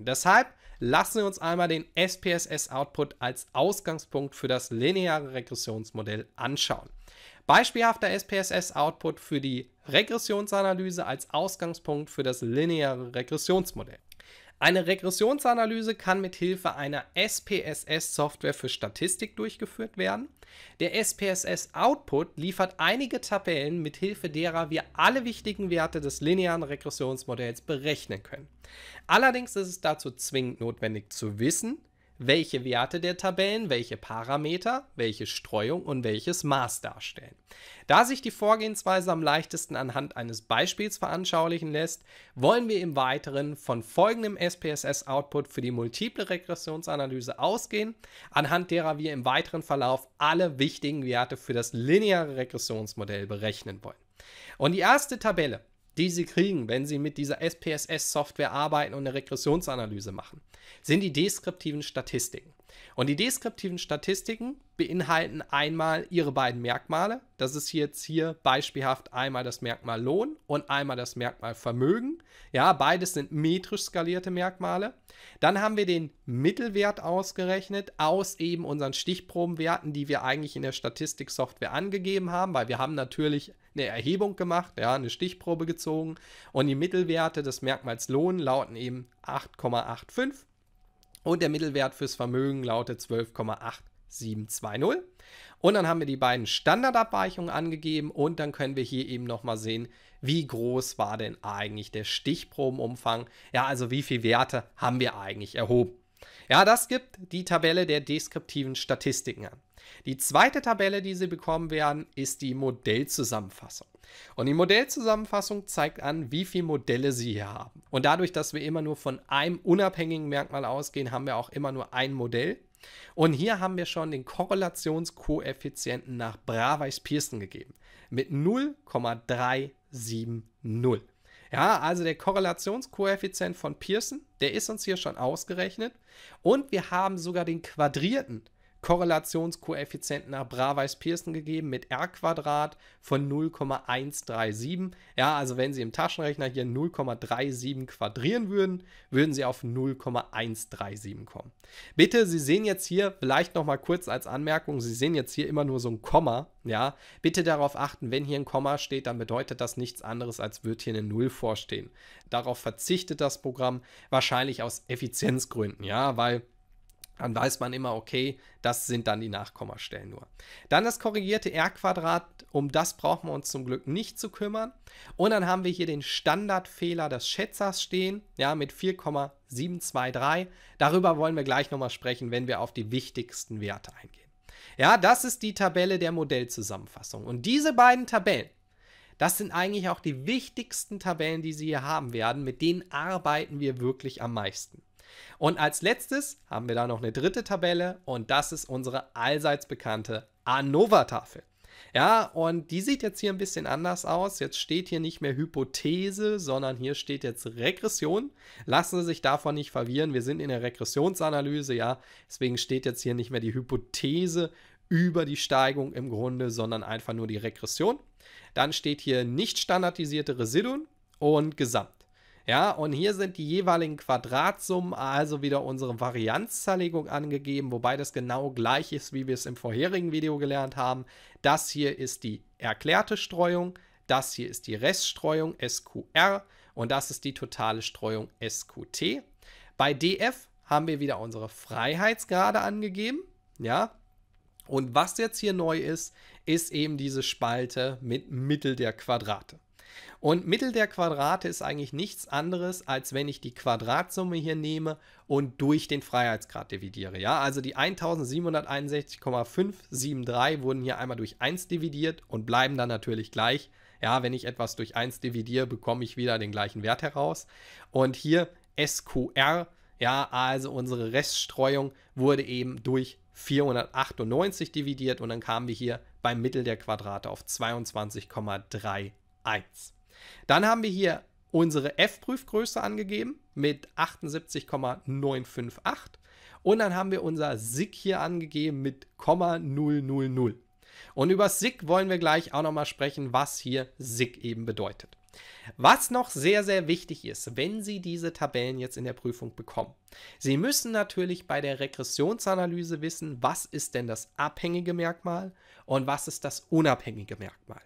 Deshalb lassen wir uns einmal den SPSS-Output als Ausgangspunkt für das lineare Regressionsmodell anschauen. Beispielhafter SPSS-Output für die Regressionsanalyse als Ausgangspunkt für das lineare Regressionsmodell. Eine Regressionsanalyse kann mit Hilfe einer SPSS-Software für Statistik durchgeführt werden. Der SPSS-Output liefert einige Tabellen, mit Hilfe derer wir alle wichtigen Werte des linearen Regressionsmodells berechnen können. Allerdings ist es dazu zwingend notwendig zu wissen, welche Werte der Tabellen, welche Parameter, welche Streuung und welches Maß darstellen. Da sich die Vorgehensweise am leichtesten anhand eines Beispiels veranschaulichen lässt, wollen wir im Weiteren von folgendem SPSS-Output für die multiple Regressionsanalyse ausgehen, anhand derer wir im weiteren Verlauf alle wichtigen Werte für das lineare Regressionsmodell berechnen wollen. Und die erste Tabelle die sie kriegen, wenn sie mit dieser SPSS-Software arbeiten und eine Regressionsanalyse machen, sind die deskriptiven Statistiken. Und die deskriptiven Statistiken beinhalten einmal ihre beiden Merkmale. Das ist jetzt hier beispielhaft einmal das Merkmal Lohn und einmal das Merkmal Vermögen. Ja, beides sind metrisch skalierte Merkmale. Dann haben wir den Mittelwert ausgerechnet aus eben unseren Stichprobenwerten, die wir eigentlich in der Statistiksoftware angegeben haben, weil wir haben natürlich eine Erhebung gemacht, ja, eine Stichprobe gezogen und die Mittelwerte des Merkmals Lohn lauten eben 8,85 und der Mittelwert fürs Vermögen lautet 12,8720. Und dann haben wir die beiden Standardabweichungen angegeben und dann können wir hier eben nochmal sehen, wie groß war denn eigentlich der Stichprobenumfang? Ja, also wie viele Werte haben wir eigentlich erhoben? Ja, das gibt die Tabelle der deskriptiven Statistiken an. Die zweite Tabelle, die Sie bekommen werden, ist die Modellzusammenfassung. Und die Modellzusammenfassung zeigt an, wie viele Modelle Sie hier haben. Und dadurch, dass wir immer nur von einem unabhängigen Merkmal ausgehen, haben wir auch immer nur ein Modell. Und hier haben wir schon den Korrelationskoeffizienten nach Braweis-Pearson gegeben mit 0,370. Ja, also der Korrelationskoeffizient von Pearson, der ist uns hier schon ausgerechnet. Und wir haben sogar den Quadrierten Korrelationskoeffizienten nach Braweis-Pearson gegeben mit R Quadrat von 0,137. Ja, also wenn Sie im Taschenrechner hier 0,37 quadrieren würden, würden Sie auf 0,137 kommen. Bitte, Sie sehen jetzt hier vielleicht noch mal kurz als Anmerkung, Sie sehen jetzt hier immer nur so ein Komma, ja? Bitte darauf achten, wenn hier ein Komma steht, dann bedeutet das nichts anderes, als wird hier eine 0 vorstehen. Darauf verzichtet das Programm wahrscheinlich aus Effizienzgründen, ja, weil dann weiß man immer, okay, das sind dann die Nachkommastellen nur. Dann das korrigierte R-Quadrat, um das brauchen wir uns zum Glück nicht zu kümmern. Und dann haben wir hier den Standardfehler des Schätzers stehen, ja, mit 4,723. Darüber wollen wir gleich nochmal sprechen, wenn wir auf die wichtigsten Werte eingehen. Ja, das ist die Tabelle der Modellzusammenfassung. Und diese beiden Tabellen, das sind eigentlich auch die wichtigsten Tabellen, die Sie hier haben werden. Mit denen arbeiten wir wirklich am meisten. Und als letztes haben wir da noch eine dritte Tabelle und das ist unsere allseits bekannte ANOVA-Tafel. Ja, und die sieht jetzt hier ein bisschen anders aus. Jetzt steht hier nicht mehr Hypothese, sondern hier steht jetzt Regression. Lassen Sie sich davon nicht verwirren. Wir sind in der Regressionsanalyse, ja. Deswegen steht jetzt hier nicht mehr die Hypothese über die Steigung im Grunde, sondern einfach nur die Regression. Dann steht hier nicht standardisierte Residuen und Gesamt. Ja, und hier sind die jeweiligen Quadratsummen, also wieder unsere Varianzzerlegung angegeben, wobei das genau gleich ist, wie wir es im vorherigen Video gelernt haben. Das hier ist die erklärte Streuung, das hier ist die Reststreuung SQR und das ist die totale Streuung SQT. Bei DF haben wir wieder unsere Freiheitsgrade angegeben, ja. Und was jetzt hier neu ist, ist eben diese Spalte mit Mittel der Quadrate. Und Mittel der Quadrate ist eigentlich nichts anderes, als wenn ich die Quadratsumme hier nehme und durch den Freiheitsgrad dividiere. Ja, also die 1761,573 wurden hier einmal durch 1 dividiert und bleiben dann natürlich gleich. Ja, wenn ich etwas durch 1 dividiere, bekomme ich wieder den gleichen Wert heraus. Und hier SQR, ja, also unsere Reststreuung wurde eben durch 498 dividiert und dann kamen wir hier beim Mittel der Quadrate auf 22,3 1. Dann haben wir hier unsere F-Prüfgröße angegeben mit 78,958 und dann haben wir unser SIG hier angegeben mit 0,000. Und über SIG wollen wir gleich auch nochmal sprechen, was hier SIG eben bedeutet. Was noch sehr, sehr wichtig ist, wenn Sie diese Tabellen jetzt in der Prüfung bekommen. Sie müssen natürlich bei der Regressionsanalyse wissen, was ist denn das abhängige Merkmal und was ist das unabhängige Merkmal.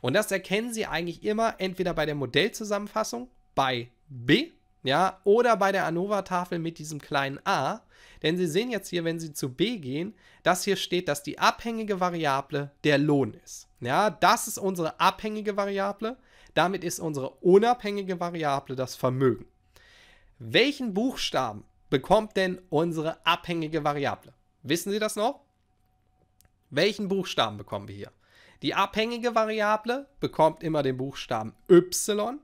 Und das erkennen Sie eigentlich immer entweder bei der Modellzusammenfassung, bei B, ja, oder bei der ANOVA-Tafel mit diesem kleinen a. Denn Sie sehen jetzt hier, wenn Sie zu b gehen, dass hier steht, dass die abhängige Variable der Lohn ist. Ja, das ist unsere abhängige Variable. Damit ist unsere unabhängige Variable das Vermögen. Welchen Buchstaben bekommt denn unsere abhängige Variable? Wissen Sie das noch? Welchen Buchstaben bekommen wir hier? Die abhängige Variable bekommt immer den Buchstaben y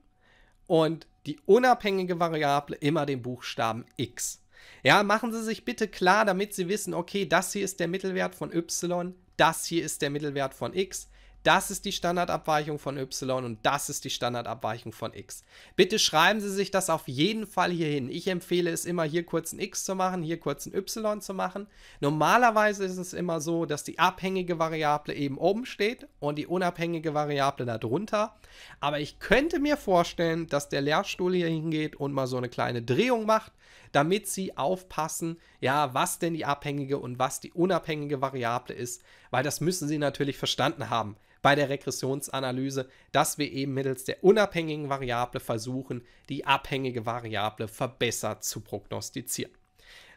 und die unabhängige Variable immer den Buchstaben x. Ja, machen Sie sich bitte klar, damit Sie wissen, okay, das hier ist der Mittelwert von y, das hier ist der Mittelwert von x. Das ist die Standardabweichung von Y und das ist die Standardabweichung von X. Bitte schreiben Sie sich das auf jeden Fall hier hin. Ich empfehle es immer, hier kurz ein X zu machen, hier kurz ein Y zu machen. Normalerweise ist es immer so, dass die abhängige Variable eben oben steht und die unabhängige Variable darunter. Aber ich könnte mir vorstellen, dass der Lehrstuhl hier hingeht und mal so eine kleine Drehung macht, damit Sie aufpassen, ja, was denn die abhängige und was die unabhängige Variable ist, weil das müssen sie natürlich verstanden haben bei der Regressionsanalyse, dass wir eben mittels der unabhängigen Variable versuchen, die abhängige Variable verbessert zu prognostizieren.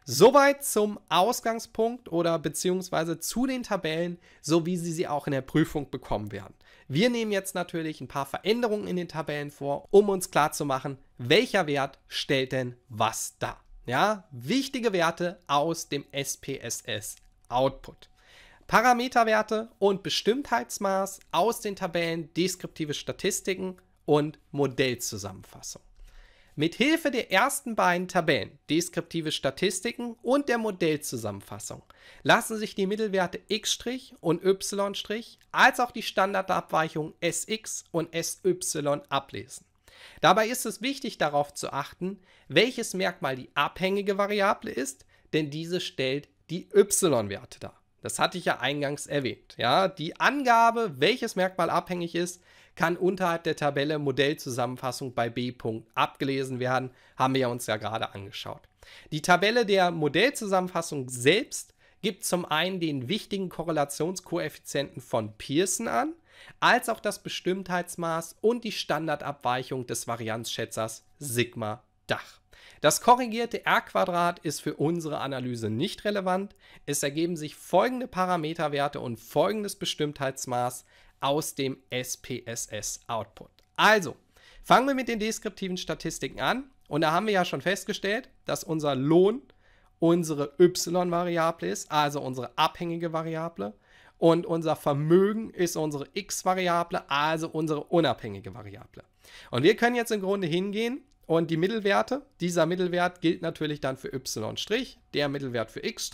Soweit zum Ausgangspunkt oder beziehungsweise zu den Tabellen, so wie Sie sie auch in der Prüfung bekommen werden. Wir nehmen jetzt natürlich ein paar Veränderungen in den Tabellen vor, um uns klarzumachen, welcher Wert stellt denn was dar. Ja, wichtige Werte aus dem SPSS Output. Parameterwerte und Bestimmtheitsmaß aus den Tabellen deskriptive Statistiken und Modellzusammenfassung. Mit Hilfe der ersten beiden Tabellen, deskriptive Statistiken und der Modellzusammenfassung, lassen sich die Mittelwerte x' und y' als auch die Standardabweichungen sx und sy ablesen. Dabei ist es wichtig darauf zu achten, welches Merkmal die abhängige Variable ist, denn diese stellt die y-Werte dar. Das hatte ich ja eingangs erwähnt. Ja, die Angabe, welches Merkmal abhängig ist, kann unterhalb der Tabelle Modellzusammenfassung bei B. punkt abgelesen werden, haben wir uns ja gerade angeschaut. Die Tabelle der Modellzusammenfassung selbst gibt zum einen den wichtigen Korrelationskoeffizienten von Pearson an, als auch das Bestimmtheitsmaß und die Standardabweichung des Varianzschätzers Sigma Dach. Das korrigierte R-Quadrat ist für unsere Analyse nicht relevant. Es ergeben sich folgende Parameterwerte und folgendes Bestimmtheitsmaß aus dem SPSS-Output. Also, fangen wir mit den deskriptiven Statistiken an. Und da haben wir ja schon festgestellt, dass unser Lohn unsere Y-Variable ist, also unsere abhängige Variable. Und unser Vermögen ist unsere X-Variable, also unsere unabhängige Variable. Und wir können jetzt im Grunde hingehen und die Mittelwerte, dieser Mittelwert gilt natürlich dann für y', der Mittelwert für x',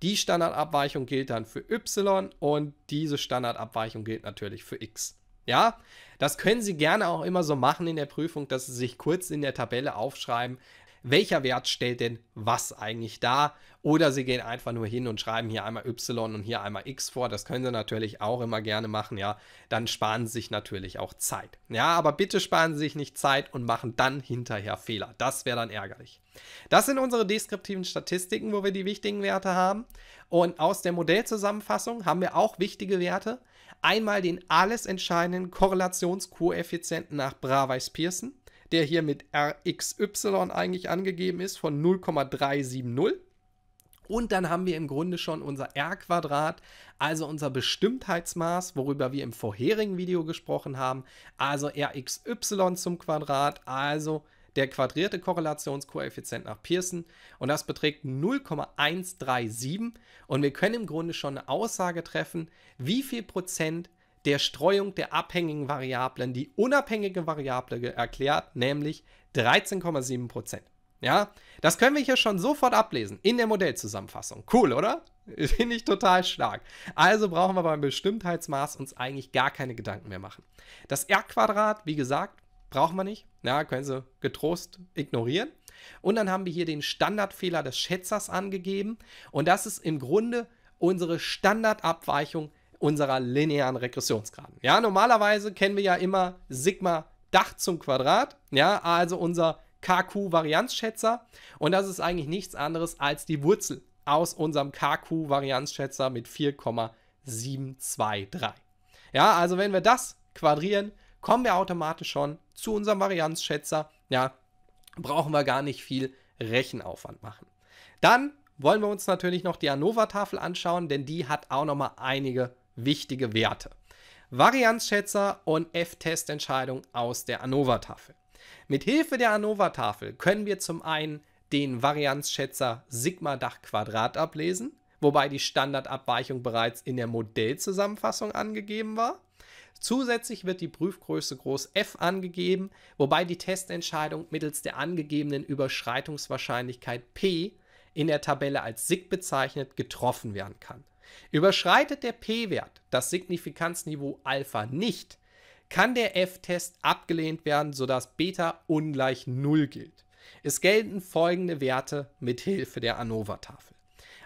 die Standardabweichung gilt dann für y und diese Standardabweichung gilt natürlich für x. Ja, das können Sie gerne auch immer so machen in der Prüfung, dass Sie sich kurz in der Tabelle aufschreiben, welcher Wert stellt denn was eigentlich dar? Oder Sie gehen einfach nur hin und schreiben hier einmal Y und hier einmal X vor. Das können Sie natürlich auch immer gerne machen, ja. Dann sparen Sie sich natürlich auch Zeit. Ja, aber bitte sparen Sie sich nicht Zeit und machen dann hinterher Fehler. Das wäre dann ärgerlich. Das sind unsere deskriptiven Statistiken, wo wir die wichtigen Werte haben. Und aus der Modellzusammenfassung haben wir auch wichtige Werte. Einmal den alles entscheidenden Korrelationskoeffizienten nach Braweis-Pearson der hier mit RXY eigentlich angegeben ist von 0,370. Und dann haben wir im Grunde schon unser R-Quadrat, also unser Bestimmtheitsmaß, worüber wir im vorherigen Video gesprochen haben, also RXY zum Quadrat, also der quadrierte Korrelationskoeffizient nach Pearson und das beträgt 0,137 und wir können im Grunde schon eine Aussage treffen, wie viel Prozent der Streuung der abhängigen Variablen die unabhängige Variable erklärt, nämlich 13,7 Prozent. Ja, das können wir hier schon sofort ablesen in der Modellzusammenfassung. Cool, oder? Finde ich total stark. Also brauchen wir beim Bestimmtheitsmaß uns eigentlich gar keine Gedanken mehr machen. Das R-Quadrat, wie gesagt, brauchen wir nicht. Ja, können Sie getrost ignorieren. Und dann haben wir hier den Standardfehler des Schätzers angegeben. Und das ist im Grunde unsere Standardabweichung unserer linearen Regressionsgraden. Ja, normalerweise kennen wir ja immer Sigma Dach zum Quadrat, ja, also unser KQ-Varianzschätzer. Und das ist eigentlich nichts anderes als die Wurzel aus unserem KQ-Varianzschätzer mit 4,723. Ja, also wenn wir das quadrieren, kommen wir automatisch schon zu unserem Varianzschätzer. Ja, brauchen wir gar nicht viel Rechenaufwand machen. Dann wollen wir uns natürlich noch die Anova-Tafel anschauen, denn die hat auch noch mal einige wichtige Werte. Varianzschätzer und F-Testentscheidung aus der ANOVA-Tafel. Mit Hilfe der ANOVA-Tafel können wir zum einen den Varianzschätzer Sigma-Dach-Quadrat ablesen, wobei die Standardabweichung bereits in der Modellzusammenfassung angegeben war. Zusätzlich wird die Prüfgröße groß F angegeben, wobei die Testentscheidung mittels der angegebenen Überschreitungswahrscheinlichkeit P in der Tabelle als SIG bezeichnet getroffen werden kann. Überschreitet der p-Wert das Signifikanzniveau Alpha nicht, kann der F-Test abgelehnt werden, sodass Beta ungleich 0 gilt. Es gelten folgende Werte mit Hilfe der ANOVA-Tafel.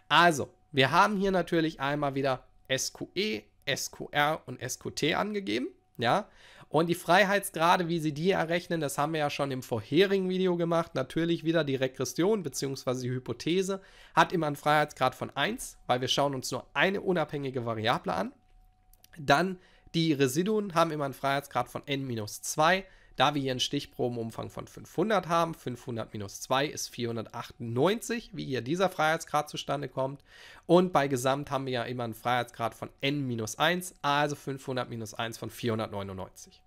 Also, wir haben hier natürlich einmal wieder SQE, SQR und SQT angegeben, ja, und die Freiheitsgrade, wie sie die errechnen, das haben wir ja schon im vorherigen Video gemacht. Natürlich wieder die Regression bzw. die Hypothese hat immer einen Freiheitsgrad von 1, weil wir schauen uns nur eine unabhängige Variable an. Dann die Residuen haben immer einen Freiheitsgrad von n minus 2. Da wir hier einen Stichprobenumfang von 500 haben, 500 minus 2 ist 498, wie hier dieser Freiheitsgrad zustande kommt. Und bei Gesamt haben wir ja immer einen Freiheitsgrad von n minus 1, also 500 minus 1 von 499.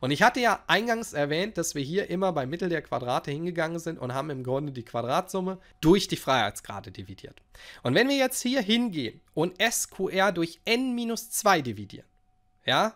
Und ich hatte ja eingangs erwähnt, dass wir hier immer beim Mittel der Quadrate hingegangen sind und haben im Grunde die Quadratsumme durch die Freiheitsgrade dividiert. Und wenn wir jetzt hier hingehen und SQR durch n minus 2 dividieren, ja,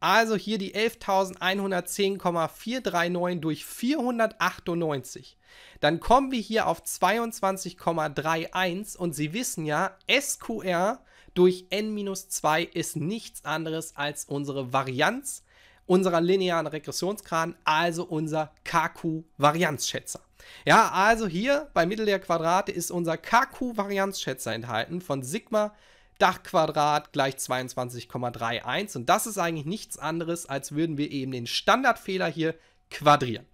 also hier die 11.110,439 durch 498. Dann kommen wir hier auf 22,31 und Sie wissen ja, SQR durch n-2 ist nichts anderes als unsere Varianz unserer linearen Regressionsgraden, also unser KQ-Varianzschätzer. Ja, also hier bei Mittel der Quadrate ist unser KQ-Varianzschätzer enthalten von Sigma Dachquadrat gleich 22,31 und das ist eigentlich nichts anderes, als würden wir eben den Standardfehler hier quadrieren.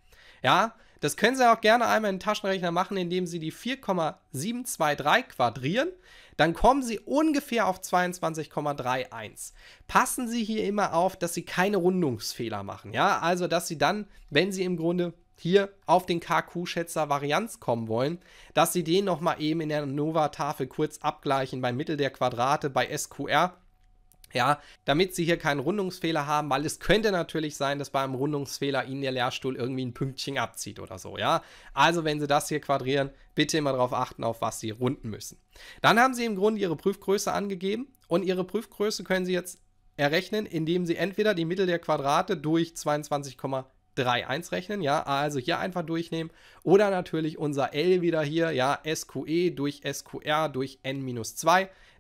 Ja, das können Sie auch gerne einmal in den Taschenrechner machen, indem Sie die 4,723 quadrieren. Dann kommen Sie ungefähr auf 22,31. Passen Sie hier immer auf, dass Sie keine Rundungsfehler machen. Ja, also dass Sie dann, wenn Sie im Grunde hier auf den KQ-Schätzer Varianz kommen wollen, dass sie den nochmal eben in der Nova-Tafel kurz abgleichen beim Mittel der Quadrate bei SQR. Ja, damit sie hier keinen Rundungsfehler haben, weil es könnte natürlich sein, dass bei einem Rundungsfehler ihnen der Lehrstuhl irgendwie ein Pünktchen abzieht oder so, ja. Also wenn sie das hier quadrieren, bitte immer darauf achten, auf was sie runden müssen. Dann haben sie im Grunde ihre Prüfgröße angegeben und ihre Prüfgröße können sie jetzt errechnen, indem sie entweder die Mittel der Quadrate durch 22,5 3-1 rechnen, ja, also hier einfach durchnehmen. Oder natürlich unser L wieder hier, ja, SQE durch SQR durch N-2. minus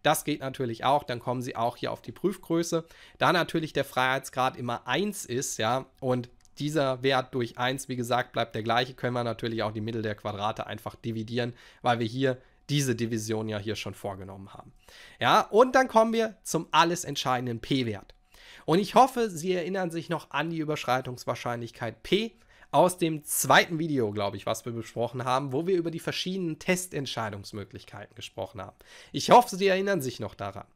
Das geht natürlich auch, dann kommen Sie auch hier auf die Prüfgröße. Da natürlich der Freiheitsgrad immer 1 ist, ja, und dieser Wert durch 1, wie gesagt, bleibt der gleiche, können wir natürlich auch die Mittel der Quadrate einfach dividieren, weil wir hier diese Division ja hier schon vorgenommen haben. Ja, und dann kommen wir zum alles entscheidenden p-Wert. Und ich hoffe, Sie erinnern sich noch an die Überschreitungswahrscheinlichkeit P aus dem zweiten Video, glaube ich, was wir besprochen haben, wo wir über die verschiedenen Testentscheidungsmöglichkeiten gesprochen haben. Ich hoffe, Sie erinnern sich noch daran.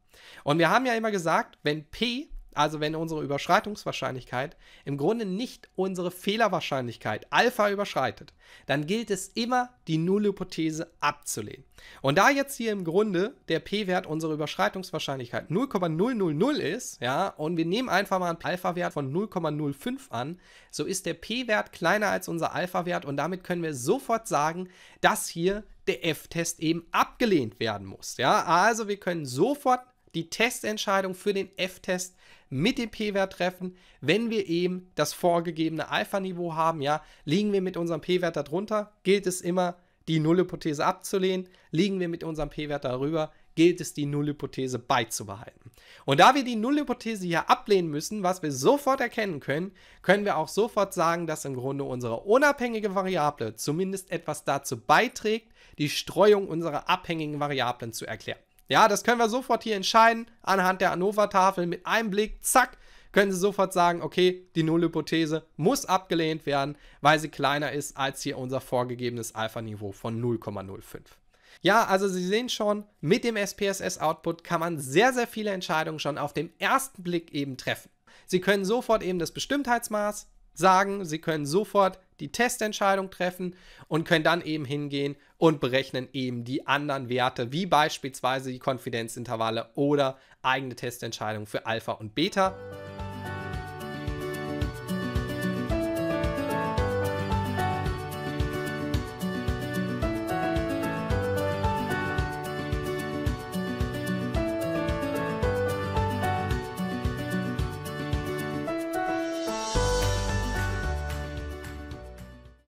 Und wir haben ja immer gesagt, wenn P also wenn unsere Überschreitungswahrscheinlichkeit im Grunde nicht unsere Fehlerwahrscheinlichkeit Alpha überschreitet, dann gilt es immer, die Nullhypothese abzulehnen. Und da jetzt hier im Grunde der p-Wert unserer Überschreitungswahrscheinlichkeit 0,000 ist, ja, und wir nehmen einfach mal einen Alpha-Wert von 0,05 an, so ist der p-Wert kleiner als unser Alpha-Wert und damit können wir sofort sagen, dass hier der F-Test eben abgelehnt werden muss. Ja, also wir können sofort die Testentscheidung für den F-Test mit dem p-Wert treffen. Wenn wir eben das vorgegebene Alpha-Niveau haben, ja, liegen wir mit unserem p-Wert darunter, gilt es immer, die Nullhypothese abzulehnen. Liegen wir mit unserem p-Wert darüber, gilt es, die Nullhypothese beizubehalten. Und da wir die Nullhypothese hier ablehnen müssen, was wir sofort erkennen können, können wir auch sofort sagen, dass im Grunde unsere unabhängige Variable zumindest etwas dazu beiträgt, die Streuung unserer abhängigen Variablen zu erklären. Ja, das können wir sofort hier entscheiden, anhand der anova tafel mit einem Blick, zack, können Sie sofort sagen, okay, die Nullhypothese muss abgelehnt werden, weil sie kleiner ist als hier unser vorgegebenes Alpha-Niveau von 0,05. Ja, also Sie sehen schon, mit dem SPSS-Output kann man sehr, sehr viele Entscheidungen schon auf dem ersten Blick eben treffen. Sie können sofort eben das Bestimmtheitsmaß, sagen, sie können sofort die Testentscheidung treffen und können dann eben hingehen und berechnen eben die anderen Werte, wie beispielsweise die Konfidenzintervalle oder eigene Testentscheidungen für Alpha und Beta.